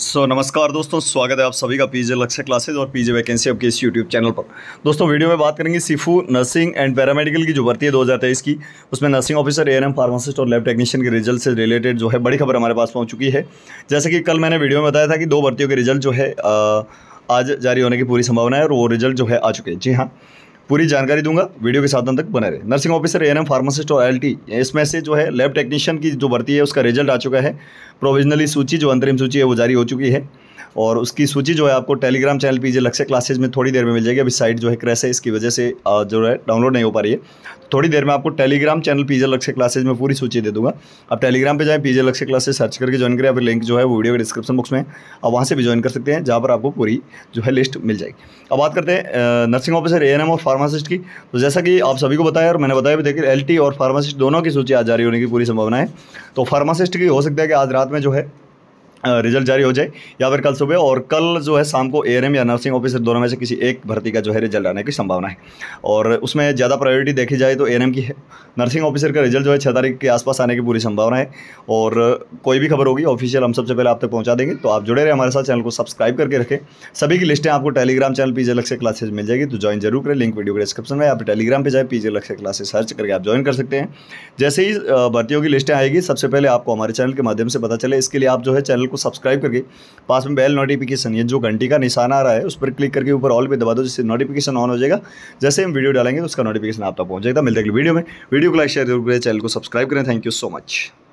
सो so, नमस्कार दोस्तों स्वागत है आप सभी का पीजे लक्ष्य क्लासेज और पीजे वैकेंसी आपके इस यूट्यूब चैनल पर दोस्तों वीडियो में बात करेंगे सिफू नर्सिंग एंड पैरामेडिकल की जो भर्ती है दो हज़ार तेईस की उसमें नर्सिंग ऑफिसर एएनएम फार्मासिस्ट और लैब टेक्नीशियन के रिजल्ट से रिलेटेड जो है बड़ी खबर हमारे पास पहुँच चुकी है जैसे कि कल मैंने वीडियो में बताया था कि दो भर्तियों के रिजल्ट जो है आज जारी होने की पूरी संभावना है और वो रिजल्ट जो है आ चुके हैं जी हाँ पूरी जानकारी दूंगा वीडियो के साथ अंत तक बने रहे नर्सिंग ऑफिसर एम फार्मासिस्ट और टी इसमें से जो है लैब टेक्नीशियन की जो भर्ती है उसका रिजल्ट आ चुका है प्रोविजनली सूची जो अंतरिम सूची है वो जारी हो चुकी है और उसकी सूची जो है आपको टेलीग्राम चैनल पीजिए लक्ष्य क्लासेज में थोड़ी देर में मिल जाएगी अभी साइट जो है क्रैश है इसकी वजह से जो है डाउनलोड नहीं हो पा रही है थोड़ी देर में आपको टेलीग्राम चैनल पीजे लक्ष्य क्लासेज में पूरी सूची दे दूंगा आप टेलीग्राम पर जाएं पीजे लक्ष्य क्लासेज सर्च करके ज्वाइन करें अभी लिंक जो है वो वीडियो के डिस्क्रिप्शन बॉक्स में आप वहाँ से भी ज्वाइन कर सकते हैं जहाँ पर आपको पूरी जो है लिस्ट मिल जाएगी अब बात करते हैं नर्सिंग ऑफिसर ए और फार्मासिस्ट की तो जैसा कि आप सभी को बताया और मैंने बताया भी देखिए एल और फार्मासिस्ट दोनों की सूची आज जारी होने की पूरी संभावना है तो फार्मासिस्ट की हो सकता है कि आज रात में जो है रिजल्ट जारी हो जाए या फिर कल सुबह और कल जो है शाम को एएनएम या नर्सिंग ऑफिसर दोनों में से किसी एक भर्ती का जो है रिजल्ट आने की संभावना है और उसमें ज़्यादा प्रायोरिटी देखी जाए तो एएनएम की है नर्सिंग ऑफिसर का रिजल्ट जो है छः तारीख के आसपास आने की पूरी संभावना है और कोई भी खबर होगी ऑफिशियल हम सबसे पहले आप तक पहुँचा देंगे तो आप जुड़े रहे हमारे साथ चैनल को सब्सक्राइब करके रखें सभी की लिस्टें आपको टेलीग्राम चैनल पीजे लक्ष्य क्लासेज मिल जाएगी तो ज्वाइन जरूर करें लिंक वीडियो के डिस्क्रिप्शन में आप टेलीग्राम पर जाए पीजे लक्ष्य क्लासेज सर्च करके आप ज्वाइन कर सकते हैं जैसे ही भर्तियों की लिस्टें आएगी सबसे पहले आपको हमारे चैनल के माध्यम से पता चले इसके लिए आप जो है चैनल को सब्सक्राइब करके पास में बेल नोटिफिकेशन ये जो घंटी का निशान आ रहा है उस पर क्लिक करके ऊपर ऑल पे दबा दो जिससे नोटिफिकेशन ऑन हो जाएगा जैसे हम वीडियो डालेंगे तो उसका नोटिफिकेशन आप तक पहुँच जाएगा मिलते अगले वीडियो में वीडियो को लाइक शेयर जरूर करें चैनल को सब्सक्राइब करें थैंक यू सो मच